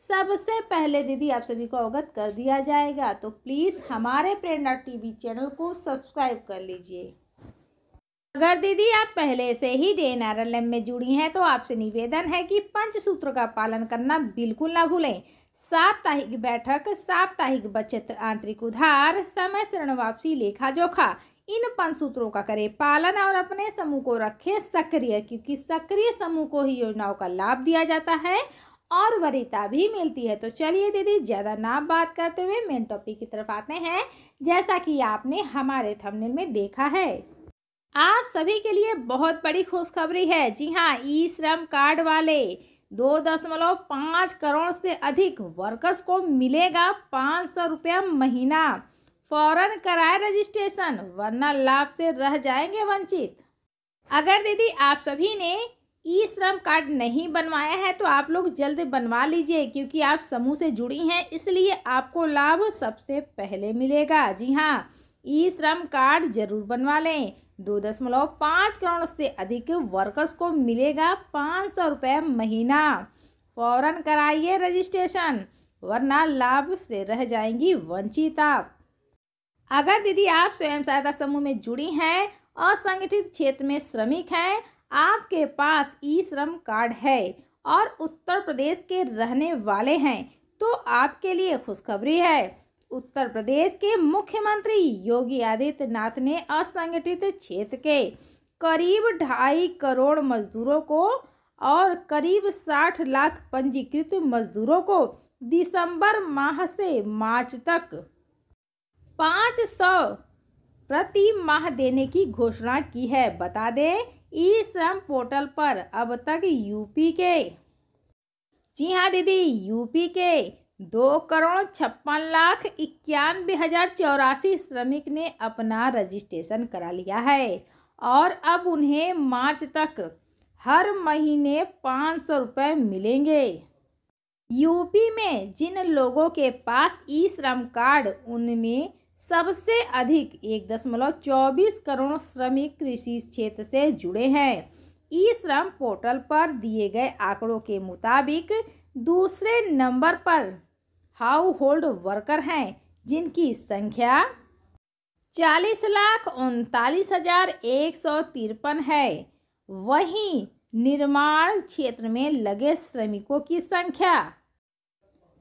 सबसे पहले दीदी आप सभी को अवगत कर दिया जाएगा तो प्लीज़ हमारे प्रेरणा टीवी चैनल को सब्सक्राइब कर लीजिए अगर दीदी आप पहले से ही DAY N R L M में जुड़ी हैं तो आपसे निवेदन है कि पंच सूत्र का पालन करना बिल्कुल ना भूलें साप्ताहिक बैठक साप्ताहिक बचत आंतरिक उधार समय शरण वापसी लेखा जोखा इन पंच सूत्रों का करें पालन और अपने समूह को रखें सक्रिय क्योंकि सक्रिय समूह को ही योजनाओं का लाभ दिया जाता है और वरीता भी मिलती है तो चलिए दीदी ज़्यादा ना बात करते हुए मेन टॉपिक की तरफ आते हैं जैसा कि आपने हमारे थंबनेल में देखा है आप सभी के लिए बहुत बड़ी खुशखबरी है जी हाँ ई श्रम कार्ड वाले दो दशमलव पाँच करोड़ से अधिक वर्कर्स को मिलेगा पाँच सौ रुपया महीना फौरन कराए रजिस्ट्रेशन वरना लाभ से रह जाएंगे वंचित अगर दीदी आप सभी ने ई श्रम कार्ड नहीं बनवाया है तो आप लोग जल्द बनवा लीजिए क्योंकि आप समूह से जुड़ी हैं इसलिए आपको लाभ सबसे पहले मिलेगा जी हाँ ई श्रम कार्ड जरूर बनवा लें दो दशमलव पाँच करोड़ से अधिक वर्कर्स को मिलेगा पाँच सौ रुपये महीना फौरन कराइए रजिस्ट्रेशन वरना लाभ से रह जाएंगी वंचित आप अगर दीदी आप स्वयं सहायता समूह में जुड़ी हैं असंगठित क्षेत्र में श्रमिक हैं आपके पास ई श्रम कार्ड है और उत्तर प्रदेश के रहने वाले हैं तो आपके लिए खुशखबरी है उत्तर प्रदेश के मुख्यमंत्री योगी आदित्यनाथ ने असंगठित क्षेत्र के करीब ढाई करोड़ मजदूरों को और करीब साठ लाख पंजीकृत मजदूरों को दिसंबर माह से मार्च तक पाँच सौ प्रति माह देने की घोषणा की है बता दें ई श्रम पोर्टल पर अब तक यूपी के जी हाँ दीदी यूपी के दो करोड़ छप्पन लाख इक्यानवे हजार चौरासी श्रमिक ने अपना रजिस्ट्रेशन करा लिया है और अब उन्हें मार्च तक हर महीने पाँच सौ रुपये मिलेंगे यूपी में जिन लोगों के पास ई श्रम कार्ड उनमें सबसे अधिक एक दशमलव चौबीस करोड़ श्रमिक कृषि क्षेत्र से जुड़े हैं ई श्रम पोर्टल पर दिए गए आंकड़ों के मुताबिक दूसरे नंबर पर हाउ होल्ड वर्कर हैं जिनकी संख्या चालीस लाख उनतालीस हजार एक सौ तिरपन है वहीं निर्माण क्षेत्र में लगे श्रमिकों की संख्या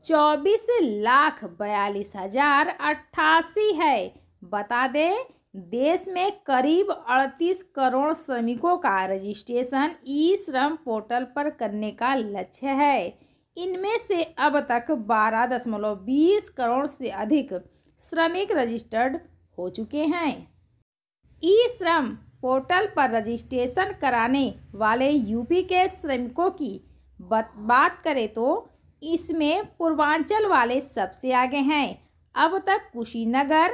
चौबीस लाख बयालीस हजार अट्ठासी है बता दें देश में करीब 38 करोड़ श्रमिकों का रजिस्ट्रेशन ई श्रम पोर्टल पर करने का लक्ष्य है इनमें से अब तक बारह दशमलव बीस करोड़ से अधिक श्रमिक रजिस्टर्ड हो चुके हैं ई श्रम पोर्टल पर रजिस्ट्रेशन कराने वाले यूपी के श्रमिकों की बात करें तो इसमें पूर्वांचल वाले सबसे आगे हैं अब तक कुशीनगर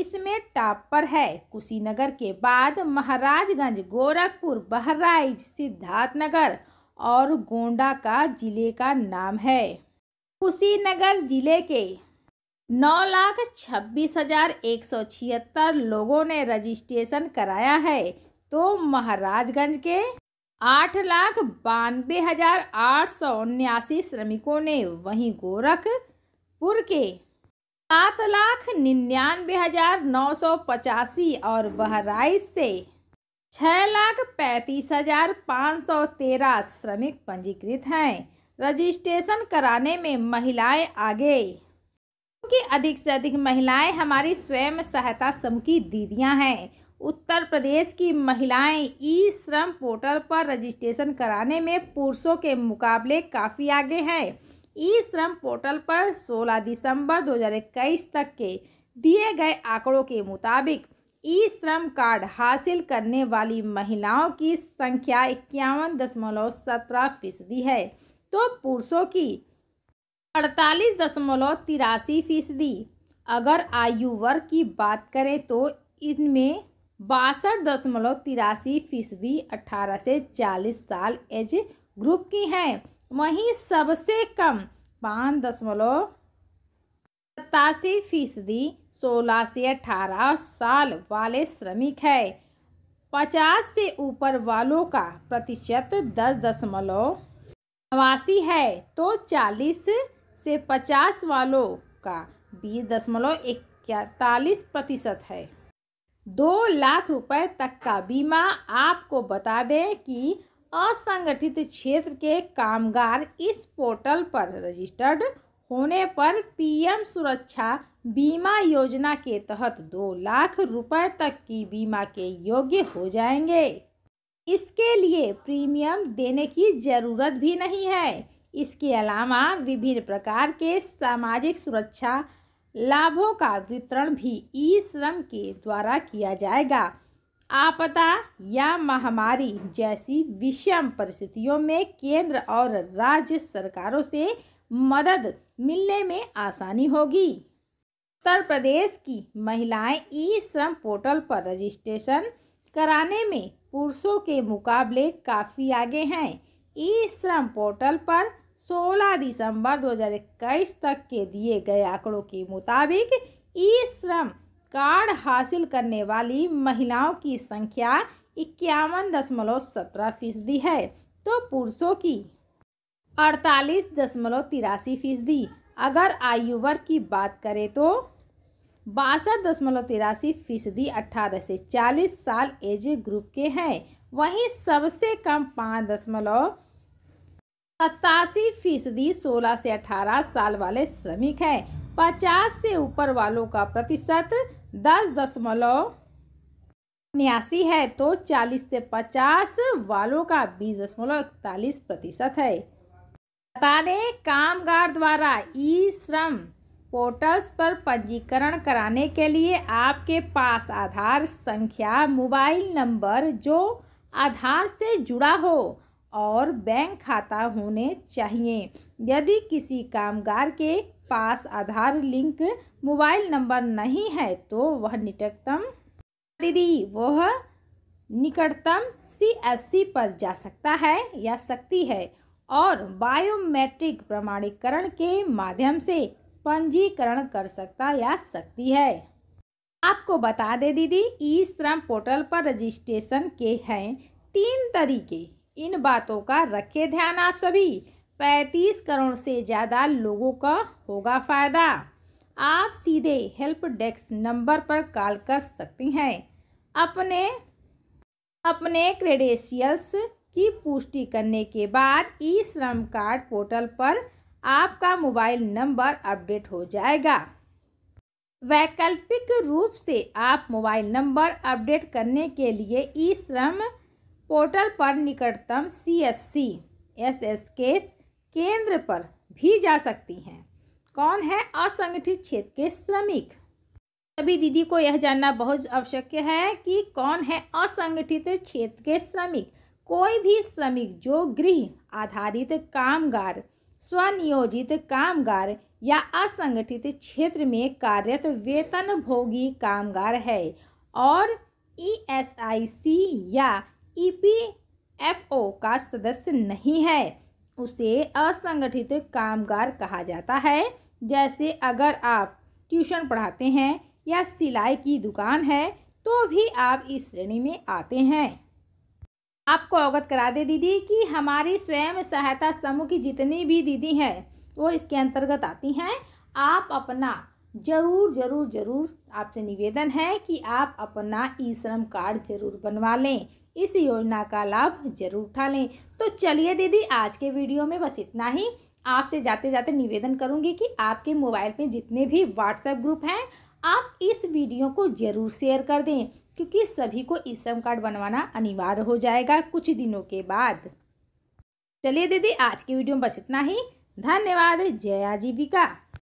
इसमें टॉप पर है कुशीनगर के बाद महाराजगंज गोरखपुर बहराइच सिद्धार्थनगर और गोंडा का जिले का नाम है कुशीनगर जिले के नौ लाख छब्बीस हजार एक सौ छिहत्तर लोगों ने रजिस्ट्रेशन कराया है तो महाराजगंज के आठ लाख बानवे हजार आठ सौ उन्यासी श्रमिकों ने वहीं गोरखपुर के सात लाख निन्यानवे हजार नौ सौ पचासी और बहराइच से छः लाख पैंतीस हजार पाँच सौ तेरह श्रमिक पंजीकृत हैं रजिस्ट्रेशन कराने में महिलाएं आगे कि अधिक से अधिक महिलाएं हमारी स्वयं सहायता समूह की दीदियां हैं उत्तर प्रदेश की महिलाएं ई श्रम पोर्टल पर रजिस्ट्रेशन कराने में पुरुषों के मुकाबले काफ़ी आगे हैं ई श्रम पोर्टल पर 16 दिसंबर 2021 तक के दिए गए आंकड़ों के मुताबिक ई श्रम कार्ड हासिल करने वाली महिलाओं की संख्या इक्यावन दशमलव सत्रह फीसदी है तो पुरुषों की अड़तालीस दशमलव तिरासी फीसदी अगर आयु वर्ग की बात करें तो इनमें बासठ दशमलव तिरासी फीसदी अठारह से चालीस साल एज ग्रुप की हैं वहीं सबसे कम पाँच दशमलव सतासी फीसदी सोलह से अठारह साल वाले श्रमिक है पचास से ऊपर वालों का प्रतिशत दस दशमलव नवासी है तो चालीस से पचास वालों का बीस दशमलव इकतालीस प्रतिशत है दो लाख रुपए तक का बीमा आपको बता दें कि असंगठित क्षेत्र के कामगार इस पोर्टल पर रजिस्टर्ड होने पर पीएम सुरक्षा बीमा योजना के तहत दो लाख रुपए तक की बीमा के योग्य हो जाएंगे इसके लिए प्रीमियम देने की ज़रूरत भी नहीं है इसके अलावा विभिन्न प्रकार के सामाजिक सुरक्षा लाभों का वितरण भी ई श्रम के द्वारा किया जाएगा आपदा या महामारी जैसी विषम परिस्थितियों में केंद्र और राज्य सरकारों से मदद मिलने में आसानी होगी उत्तर प्रदेश की महिलाएं ई श्रम पोर्टल पर रजिस्ट्रेशन कराने में पुरुषों के मुकाबले काफ़ी आगे हैं ई श्रम पोर्टल पर 16 दिसंबर 2021 तक के दिए गए आंकड़ों के मुताबिक ई श्रम कार्ड हासिल करने वाली महिलाओं की संख्या इक्यावन दशमलव सत्रह फीसदी है तो पुरुषों की अड़तालीस दशमलव तिरासी फीसदी अगर आयु वर्ग की बात करें तो बासठ दशमलव तिरासी फीसदी अट्ठारह से चालीस साल एज ग्रुप के हैं वहीं सबसे कम पाँच दशमलव सतासी फीसदी सोलह से अठारह साल वाले श्रमिक हैं पचास से ऊपर वालों का प्रतिशत दस दशमलव उन्यासी है तो चालीस से पचास वालों का बीस दशमलव इकतालीस प्रतिशत है बता दें कामगार द्वारा ई श्रम पोर्टल्स पर पंजीकरण कराने के लिए आपके पास आधार संख्या मोबाइल नंबर जो आधार से जुड़ा हो और बैंक खाता होने चाहिए यदि किसी कामगार के पास आधार लिंक मोबाइल नंबर नहीं है तो वह निकटतम दीदी वह निकटतम सी पर जा सकता है या सकती है और बायोमेट्रिक प्रमाणीकरण के माध्यम से पंजीकरण कर सकता या सकती है आपको बता दे दीदी ई श्रम पोर्टल पर रजिस्ट्रेशन के हैं तीन तरीके इन बातों का रखे ध्यान आप सभी पैंतीस करोड़ से ज़्यादा लोगों का होगा फ़ायदा आप सीधे हेल्प डेस्क नंबर पर कॉल कर सकती हैं अपने अपने क्रेडेंशियल्स की पुष्टि करने के बाद ई श्रम कार्ड पोर्टल पर आपका मोबाइल नंबर अपडेट हो जाएगा वैकल्पिक रूप से आप मोबाइल नंबर अपडेट करने के लिए ई श्रम पोर्टल पर निकटतम C S C S S के केंद्र पर भी जा सकती हैं कौन है असंगठित क्षेत्र के श्रमिक सभी दीदी को यह जानना बहुत आवश्यक है कि कौन है असंगठित क्षेत्र के श्रमिक कोई भी श्रमिक जो गृह आधारित कामगार स्वनियोजित कामगार या असंगठित क्षेत्र में कार्यरत वेतन भोगी कामगार है और ई एस आई सी या ईपीएफओ का सदस्य नहीं है उसे असंगठित कामगार कहा जाता है जैसे अगर आप ट्यूशन पढ़ाते हैं या सिलाई की दुकान है तो भी आप इस श्रेणी में आते हैं आपको अवगत करा दे दीदी कि हमारी स्वयं सहायता समूह की जितनी भी दीदी हैं वो इसके अंतर्गत आती हैं आप अपना जरूर जरूर जरूर आपसे निवेदन है कि आप अपना ई श्रम कार्ड जरूर बनवा लें इस योजना का लाभ जरूर उठा लें तो चलिए दीदी आज के वीडियो में बस इतना ही आपसे जाते जाते निवेदन करूंगी कि आपके मोबाइल में जितने भी व्हाट्सएप ग्रुप हैं आप इस वीडियो को जरूर शेयर कर दें क्योंकि सभी को ई श्रम कार्ड बनवाना अनिवार्य हो जाएगा कुछ दिनों के बाद चलिए दीदी आज की वीडियो में बस इतना ही धन्यवाद जय आजीविका